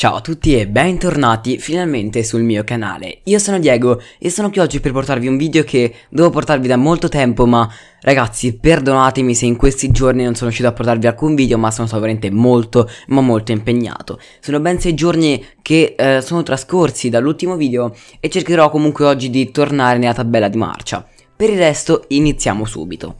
Ciao a tutti e bentornati finalmente sul mio canale, io sono Diego e sono qui oggi per portarvi un video che devo portarvi da molto tempo ma ragazzi perdonatemi se in questi giorni non sono riuscito a portarvi alcun video ma sono stato veramente molto ma molto impegnato Sono ben sei giorni che eh, sono trascorsi dall'ultimo video e cercherò comunque oggi di tornare nella tabella di marcia Per il resto iniziamo subito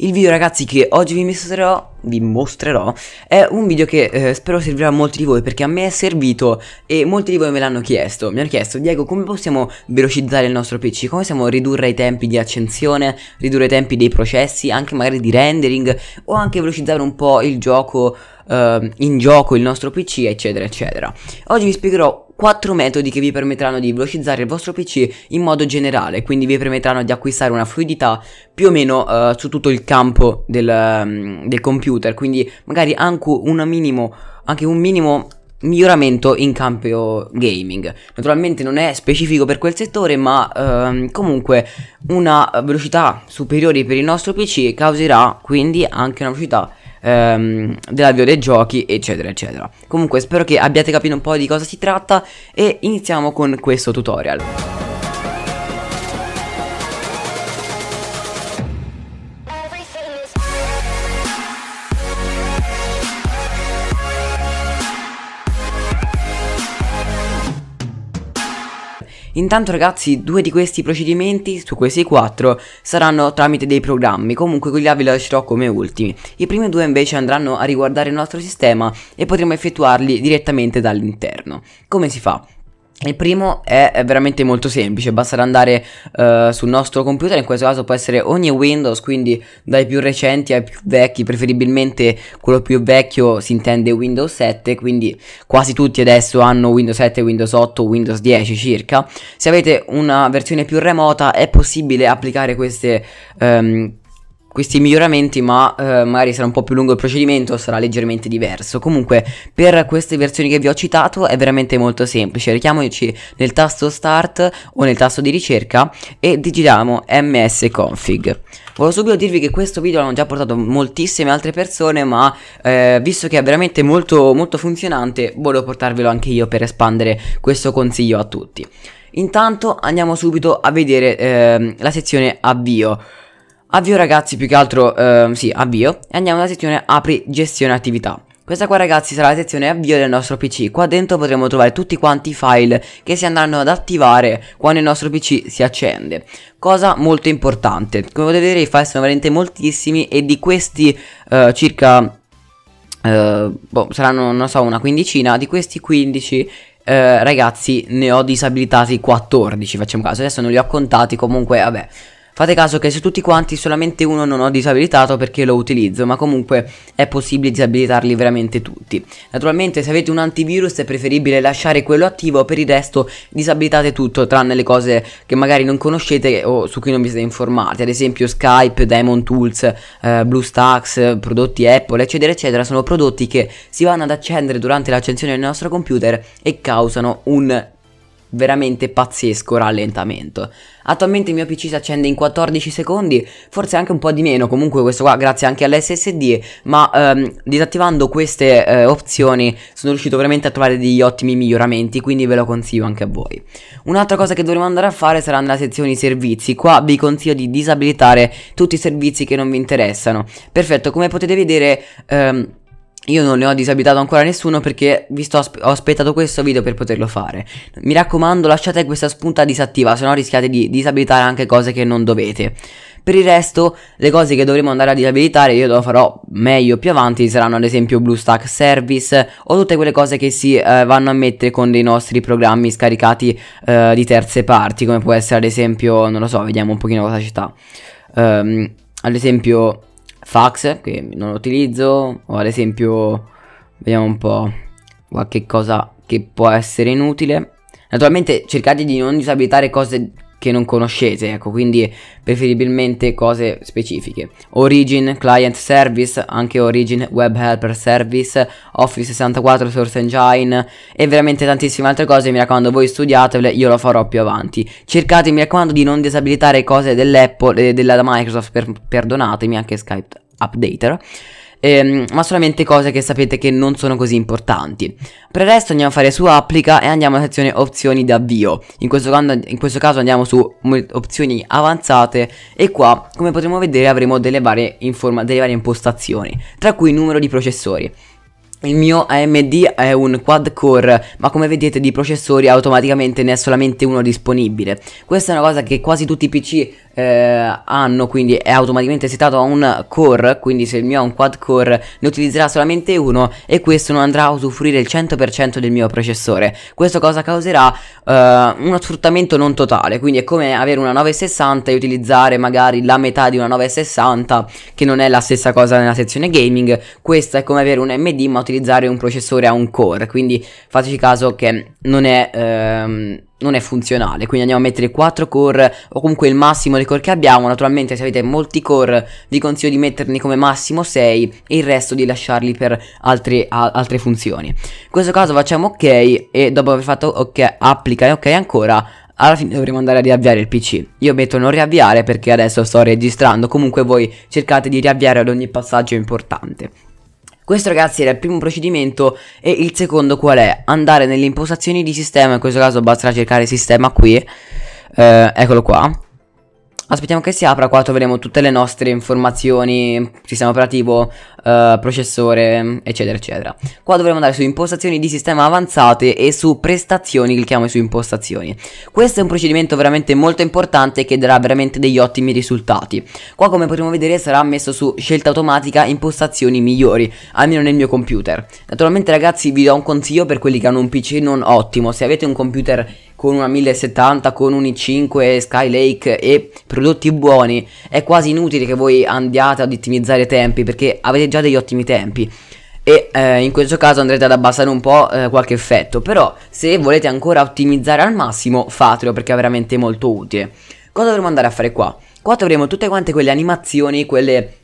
il video ragazzi che oggi vi mostrerò, vi mostrerò è un video che eh, spero servirà a molti di voi perché a me è servito e molti di voi me l'hanno chiesto. Mi hanno chiesto Diego come possiamo velocizzare il nostro PC, come possiamo ridurre i tempi di accensione, ridurre i tempi dei processi, anche magari di rendering o anche velocizzare un po' il gioco, eh, in gioco il nostro PC eccetera eccetera. Oggi vi spiegherò 4 metodi che vi permetteranno di velocizzare il vostro PC in modo generale, quindi vi permetteranno di acquistare una fluidità più o meno uh, su tutto il campo del, um, del computer, quindi magari anche un minimo, anche un minimo miglioramento in campo gaming. Naturalmente non è specifico per quel settore, ma ehm, comunque una velocità superiore per il nostro PC causerà quindi anche una velocità ehm, dell'avvio dei giochi, eccetera, eccetera. Comunque spero che abbiate capito un po' di cosa si tratta e iniziamo con questo tutorial. Intanto ragazzi due di questi procedimenti su questi quattro saranno tramite dei programmi, comunque quelli là vi lascerò come ultimi. I primi due invece andranno a riguardare il nostro sistema e potremo effettuarli direttamente dall'interno. Come si fa? Il primo è veramente molto semplice, basterà andare uh, sul nostro computer, in questo caso può essere ogni Windows, quindi dai più recenti ai più vecchi, preferibilmente quello più vecchio si intende Windows 7, quindi quasi tutti adesso hanno Windows 7, Windows 8, Windows 10 circa. Se avete una versione più remota è possibile applicare queste... Um, questi miglioramenti, ma eh, magari sarà un po' più lungo il procedimento, sarà leggermente diverso. Comunque, per queste versioni che vi ho citato è veramente molto semplice. Richiamoci nel tasto Start o nel tasto di ricerca e digitiamo msconfig. Volevo subito dirvi che questo video l'hanno già portato moltissime altre persone, ma eh, visto che è veramente molto, molto funzionante, volevo portarvelo anche io per espandere questo consiglio a tutti. Intanto andiamo subito a vedere eh, la sezione avvio. Avvio ragazzi più che altro, ehm, sì avvio e andiamo alla sezione apri gestione attività questa qua ragazzi sarà la sezione avvio del nostro pc Qua dentro potremo trovare tutti quanti i file che si andranno ad attivare quando il nostro pc si accende Cosa molto importante Come potete vedere i file sono veramente moltissimi e di questi eh, circa eh, boh, saranno non so una quindicina Di questi 15 eh, ragazzi ne ho disabilitati 14 facciamo caso Adesso non li ho contati comunque vabbè Fate caso che su tutti quanti solamente uno non ho disabilitato perché lo utilizzo, ma comunque è possibile disabilitarli veramente tutti. Naturalmente se avete un antivirus è preferibile lasciare quello attivo, per il resto disabilitate tutto tranne le cose che magari non conoscete o su cui non vi siete informati, ad esempio Skype, Demon Tools, eh, BlueStacks, prodotti Apple, eccetera, eccetera, sono prodotti che si vanno ad accendere durante l'accensione del nostro computer e causano un veramente pazzesco rallentamento. Attualmente il mio PC si accende in 14 secondi, forse anche un po' di meno, comunque questo qua grazie anche all'SSD, ma ehm, disattivando queste eh, opzioni sono riuscito veramente a trovare degli ottimi miglioramenti, quindi ve lo consiglio anche a voi. Un'altra cosa che dovremo andare a fare sarà nella sezione servizi, qua vi consiglio di disabilitare tutti i servizi che non vi interessano. Perfetto, come potete vedere... Ehm, io non ne ho disabitato ancora nessuno perché vi sto asp- ho aspettato questo video per poterlo fare. Mi raccomando lasciate questa spunta disattiva, se no rischiate di disabilitare anche cose che non dovete. Per il resto, le cose che dovremo andare a disabilitare io lo farò meglio più avanti, saranno ad esempio BlueStack Service o tutte quelle cose che si eh, vanno a mettere con dei nostri programmi scaricati eh, di terze parti, come può essere ad esempio, non lo so, vediamo un pochino cosa ci sta. Um, ad esempio fax che non utilizzo o ad esempio vediamo un po' qualche cosa che può essere inutile naturalmente cercate di non disabilitare cose che non conoscete, ecco, quindi preferibilmente cose specifiche. Origin Client Service, anche Origin Web Helper Service, Office 64 Source Engine e veramente tantissime altre cose, mi raccomando voi studiatele, io lo farò più avanti. Cercate, mi raccomando, di non disabilitare cose dell'Apple e eh, della Microsoft, per, perdonatemi, anche Skype Updater ehm, ma solamente cose che sapete che non sono così importanti. Per il resto andiamo a fare su applica e andiamo alla sezione opzioni d'avvio, in, in, questo caso andiamo su opzioni avanzate e qua come potremo vedere avremo delle varie, delle varie impostazioni, tra cui numero di processori. Il mio AMD è un quad core, ma come vedete di processori automaticamente ne è solamente uno disponibile. Questa è una cosa che quasi tutti i PC eh, hanno, quindi è automaticamente settato a un core, quindi se il mio ha un quad core ne utilizzerà solamente uno e questo non andrà a usufruire il 100% del mio processore. Questo cosa causerà eh, uno sfruttamento non totale, quindi è come avere una 960 e utilizzare magari la metà di una 960 che non è la stessa cosa nella sezione gaming, questa è come avere un MD ma utilizzare un processore a un core, quindi fateci caso che non è... Ehm, non è funzionale quindi andiamo a mettere 4 core o comunque il massimo dei core che abbiamo naturalmente se avete molti core vi consiglio di metterne come massimo 6 e il resto di lasciarli per altre, a, altre funzioni in questo caso facciamo ok e dopo aver fatto ok applica e ok ancora alla fine dovremo andare a riavviare il PC. Io metto non riavviare perché adesso sto registrando, comunque voi cercate di riavviare ad ogni passaggio importante. Questo ragazzi era il primo procedimento e il secondo qual è? Andare nelle impostazioni di sistema, in questo caso basterà cercare sistema qui, eh, eccolo qua. Aspettiamo che si apra, qua troveremo tutte le nostre informazioni, sistema operativo, eh, processore, eccetera, eccetera. Qua dovremo andare su impostazioni di sistema avanzate e su prestazioni, clicchiamo su impostazioni. Questo è un procedimento veramente molto importante che darà veramente degli ottimi risultati. Qua come potremo vedere sarà messo su scelta automatica impostazioni migliori, almeno nel mio computer. Naturalmente ragazzi vi do un consiglio per quelli che hanno un PC non ottimo, se avete un computer con una 1070, con un i5 Skylake e prodotti buoni, è quasi inutile che voi andiate ad ottimizzare i tempi perché avete già degli ottimi tempi. E eh, in questo caso andrete ad abbassare un po' eh, qualche effetto. Però se volete ancora ottimizzare al massimo, fatelo perché è veramente molto utile. Cosa dovremmo andare a fare qua? Qua troveremo tutte quante quelle animazioni, quelle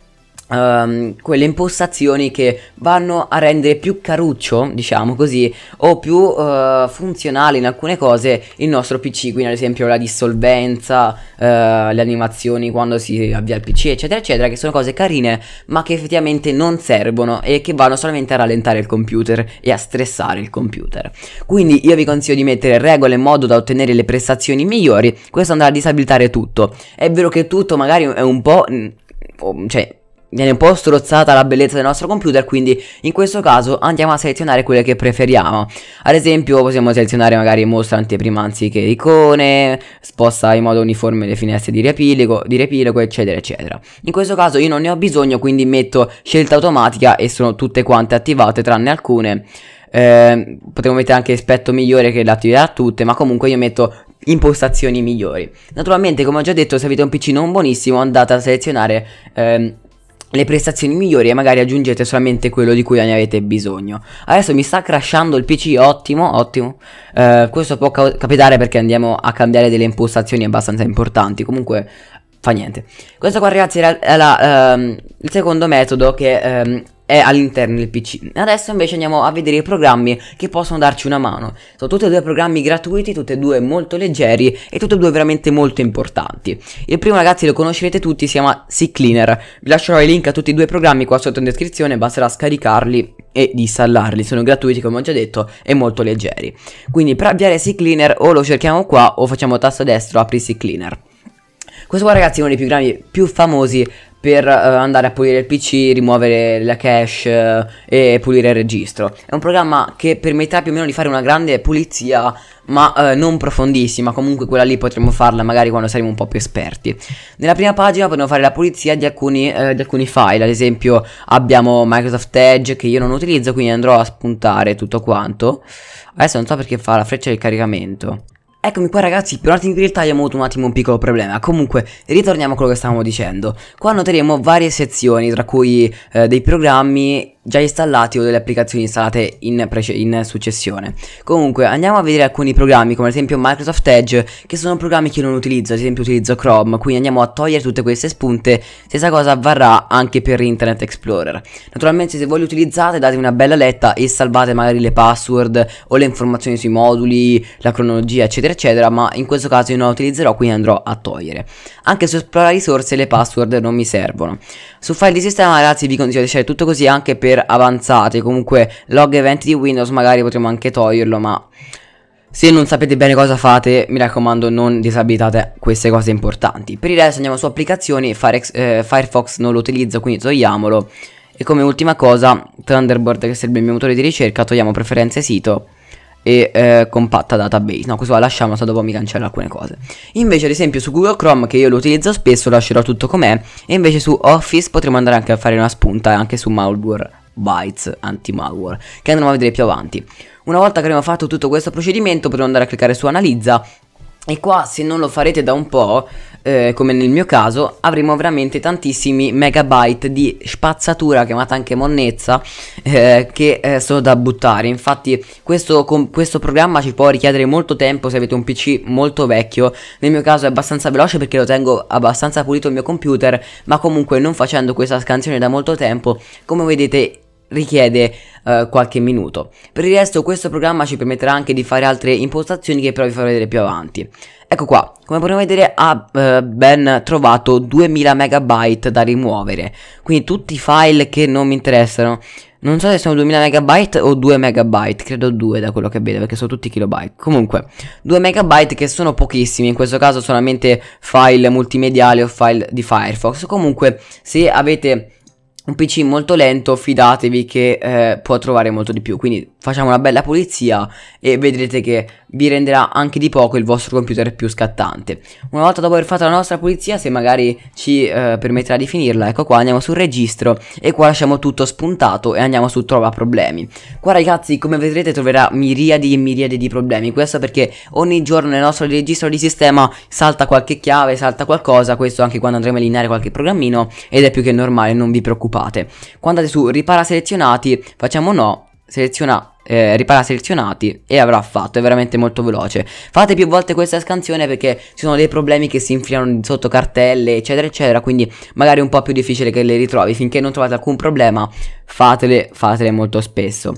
Um, quelle impostazioni che vanno a rendere più caruccio, diciamo così, o più uh, funzionale in alcune cose il nostro PC, quindi ad esempio la dissolvenza, uh, le animazioni quando si avvia il PC, eccetera, eccetera, che sono cose carine, ma che effettivamente non servono e che vanno solamente a rallentare il computer e a stressare il computer. Quindi io vi consiglio di mettere regole in modo da ottenere le prestazioni migliori, questo andrà a disabilitare tutto. È vero che tutto magari è un po'... Mm, cioè, viene un po' strozzata la bellezza del nostro computer, quindi in questo caso andiamo a selezionare quelle che preferiamo. Ad esempio possiamo selezionare magari mostra anteprima anziché icone, sposta in modo uniforme le finestre di riepilogo, di riepilogo eccetera eccetera. In questo caso io non ne ho bisogno, quindi metto scelta automatica e sono tutte quante attivate tranne alcune. Eh, potremmo mettere anche aspetto migliore che l'attiverà tutte, ma comunque io metto impostazioni migliori. Naturalmente, come ho già detto, se avete un PC non buonissimo, andate a selezionare ehm, le prestazioni migliori e magari aggiungete solamente quello di cui ne avete bisogno. Adesso mi sta crashando il PC, ottimo, ottimo. Eh, questo può capitare perché andiamo a cambiare delle impostazioni abbastanza importanti. Comunque fa niente. Questo qua ragazzi era, era, era um, il secondo metodo che um, è all'interno del PC. Adesso invece andiamo a vedere i programmi che possono darci una mano. Sono tutti e due programmi gratuiti, tutti e due molto leggeri e tutti e due veramente molto importanti. Il primo ragazzi lo conoscerete tutti, si chiama SeaCleaner. Vi lascerò i link a tutti e due i programmi qua sotto in descrizione, basterà scaricarli e installarli, sono gratuiti come ho già detto e molto leggeri. Quindi per avviare SeaCleaner o lo cerchiamo qua o facciamo tasto destro apri SeaCleaner. Questo qua ragazzi è uno dei programmi più famosi per uh, andare a pulire il PC, rimuovere la cache uh, e pulire il registro. È un programma che permetterà più o meno di fare una grande pulizia, ma uh, non profondissima, comunque quella lì potremo farla magari quando saremo un po' più esperti. Nella prima pagina potremo fare la pulizia di alcuni, di alcuni file, ad esempio abbiamo Microsoft Edge che io non utilizzo, quindi andrò a spuntare tutto quanto. Adesso non so perché fa la freccia di caricamento. Eccomi qua ragazzi, per un attimo il realtà abbiamo avuto un attimo un piccolo problema Comunque, ritorniamo a quello che stavamo dicendo Qua noteremo varie sezioni, tra cui eh, dei programmi già installati o delle applicazioni installate in, in, successione Comunque, andiamo a vedere alcuni programmi, come ad esempio Microsoft Edge Che sono programmi che io non utilizzo, ad esempio utilizzo Chrome Quindi andiamo a togliere tutte queste spunte Stessa cosa varrà anche per Internet Explorer Naturalmente se voi li utilizzate date una bella letta e salvate magari le password O le informazioni sui moduli, la cronologia eccetera eccetera ma in questo caso io non la utilizzerò quindi andrò a togliere anche su esplorare risorse le password non mi servono su file di sistema ragazzi vi consiglio di lasciare tutto così anche per avanzate comunque log event di windows magari potremmo anche toglierlo ma se non sapete bene cosa fate, mi raccomando non disabilitate queste cose importanti. Per il resto andiamo su applicazioni, Firex, eh, Firefox non lo utilizzo, quindi togliamolo. E come ultima cosa, Thunderbird che serve il mio motore di ricerca, togliamo preferenze sito e eh, compatta database. No, questo la lasciamo, se dopo mi cancella alcune cose. Invece, ad esempio, su Google Chrome, che io lo utilizzo spesso, lascerò tutto com'è. E invece su Office potremo andare anche a fare una spunta anche su malware bytes anti-malware, che andremo a vedere più avanti. Una volta che abbiamo fatto tutto questo procedimento, potremo andare a cliccare su analizza. E qua se non lo farete da un po' eh, come nel mio caso, avremo veramente tantissimi megabyte di spazzatura, chiamata anche monnezza, eh, che eh, sono da buttare. Infatti questo, com- questo programma ci può richiedere molto tempo se avete un PC molto vecchio. Nel mio caso è abbastanza veloce perché lo tengo abbastanza pulito il mio computer, ma comunque non facendo questa scansione da molto tempo, come vedete richiede uh, qualche minuto. Per il resto questo programma ci permetterà anche di fare altre impostazioni che però vi farò vedere più avanti. Ecco qua, come potete vedere ha eh, ben trovato 2000 MB da rimuovere, quindi tutti i file che non mi interessano, non so se sono 2000 MB o 2 MB, credo 2 da quello che vedo perché sono tutti kilobyte. Comunque, 2 MB che sono pochissimi, in questo caso solamente file multimediali o file di Firefox. Comunque, se avete un PC molto lento, fidatevi che eh, può trovare molto di più, quindi facciamo una bella pulizia e vedrete che vi renderà anche di poco il vostro computer più scattante. Una volta dopo aver fatto la nostra pulizia, se magari ci eh, permetterà di finirla, ecco qua andiamo sul registro e qua lasciamo tutto spuntato e andiamo su trova problemi. Qua ragazzi come vedrete troverà miriadi e miriadi di problemi, questo perché ogni giorno nel nostro registro di sistema salta qualche chiave, salta qualcosa, questo anche quando andremo a lineare qualche programmino ed è più che normale, non vi preoccupate. Quando andate su ripara selezionati, facciamo no, seleziona eh, ripara selezionati e avrà fatto, è veramente molto veloce. Fate più volte questa scansione perché ci sono dei problemi che si infilano sotto cartelle eccetera eccetera, quindi magari è un po' più difficile che le ritrovi, finché non trovate alcun problema fatele, fatele molto spesso.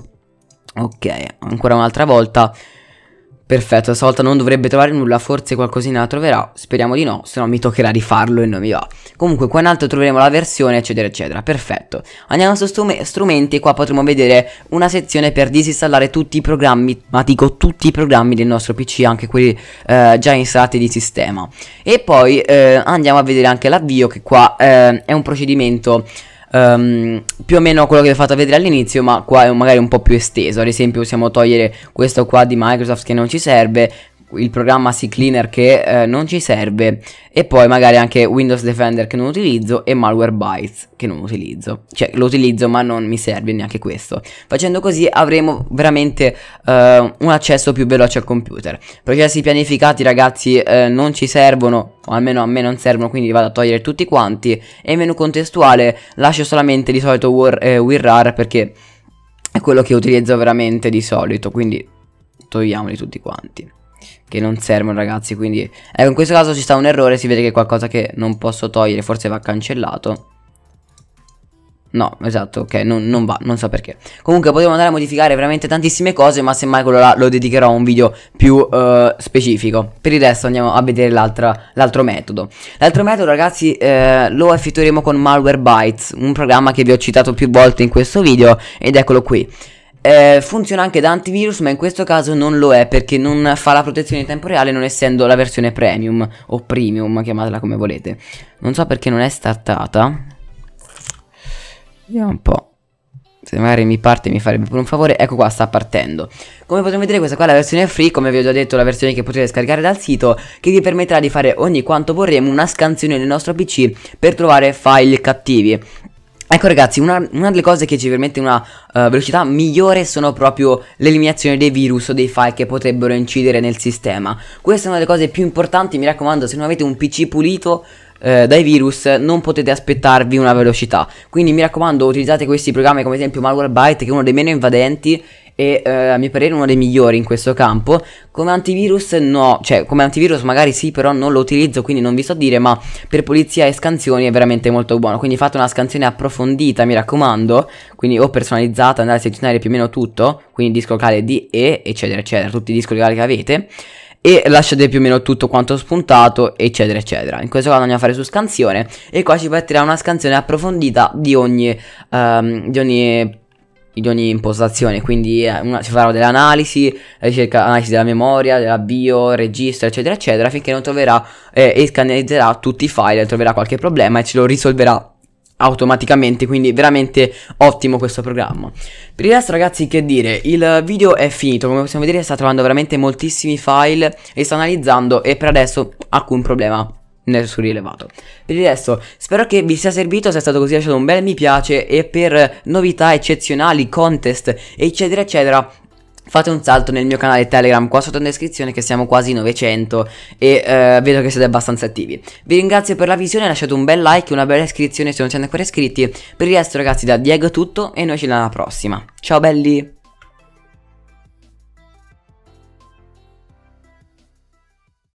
Ok, ancora un'altra volta Perfetto, stavolta non dovrebbe trovare nulla, forse qualcosina la troverà, speriamo di no, se no mi toccherà rifarlo e non mi va. Comunque qua in alto troveremo la versione eccetera eccetera, perfetto. Andiamo su strum strumenti, qua potremo vedere una sezione per disinstallare tutti i programmi, ma dico tutti i programmi del nostro PC, anche quelli eh, già installati di sistema. E poi eh, andiamo a vedere anche l'avvio che qua eh, è un procedimento um, più o meno quello che vi ho fatto vedere all'inizio, ma qua è magari un po' più esteso. Ad esempio possiamo togliere questo qua di Microsoft che non ci serve, il programma CCleaner che eh, non ci serve e poi magari anche Windows Defender che non utilizzo e Malware Bytes che non utilizzo cioè lo utilizzo ma non mi serve neanche questo facendo così avremo veramente eh, un accesso più veloce al computer processi pianificati ragazzi eh, non ci servono o almeno a me non servono quindi vado a togliere tutti quanti e menu contestuale lascio solamente di solito war, eh, WinRAR perché è quello che utilizzo veramente di solito quindi togliamoli tutti quanti che non servono ragazzi quindi ecco in questo caso ci sta un errore si vede che è qualcosa che non posso togliere forse va cancellato No, esatto, ok, non, non, va, non so perché Comunque potevo andare a modificare veramente tantissime cose Ma semmai quello là lo dedicherò a un video più uh, specifico Per il resto andiamo a vedere l'altro metodo L'altro metodo ragazzi eh, lo effettueremo con Malwarebytes Un programma che vi ho citato più volte in questo video Ed eccolo qui eh, funziona anche da antivirus, ma in questo caso non lo è perché non fa la protezione in tempo reale, non essendo la versione premium o premium, chiamatela come volete. Non so perché non è startata. Vediamo un po'. Se magari mi parte mi farebbe per un favore Ecco qua sta partendo Come potete vedere questa qua è la versione free Come vi ho già detto la versione che potete scaricare dal sito Che vi permetterà di fare ogni quanto vorremo una scansione nel nostro pc Per trovare file cattivi Ecco ragazzi, una, una, delle cose che ci permette una uh, velocità migliore sono proprio l'eliminazione dei virus o dei file che potrebbero incidere nel sistema. Questa è una delle cose più importanti, mi raccomando, se non avete un PC pulito eh, dai virus non potete aspettarvi una velocità. Quindi mi raccomando, utilizzate questi programmi come ad esempio Malwarebyte che è uno dei meno invadenti e eh, a mio parere uno dei migliori in questo campo. Come antivirus no, cioè come antivirus magari sì, però non lo utilizzo, quindi non vi so dire, ma per pulizia e scansioni è veramente molto buono. Quindi fate una scansione approfondita, mi raccomando, quindi o personalizzata, andate a selezionare più o meno tutto, quindi disco locale di e eccetera, eccetera, tutti i dischi locali che avete e lasciate più o meno tutto quanto spuntato eccetera eccetera in questo caso andiamo a fare su scansione e qua ci partirà una scansione approfondita di ogni, um, di ogni di ogni impostazione, quindi eh, una, si farà dell'analisi, ricerca, analisi della memoria, della bio, registro, eccetera, eccetera, finché non troverà eh, e scannerizzerà tutti i file, troverà qualche problema e ce lo risolverà automaticamente quindi veramente ottimo questo programma per il resto ragazzi che dire il video è finito come possiamo vedere sta trovando veramente moltissimi file e sta analizzando e per adesso alcun problema nel suo rilevato. Per il resto, spero che vi sia servito, se è stato così lasciate un bel mi piace e per novità eccezionali, contest, eccetera, eccetera, fate un salto nel mio canale Telegram qua sotto in descrizione che siamo quasi 900 e eh, vedo che siete abbastanza attivi. Vi ringrazio per la visione, lasciate un bel like, e una bella iscrizione se non siete ancora iscritti. Per il resto ragazzi da Diego è tutto e noi ci vediamo alla prossima. Ciao belli!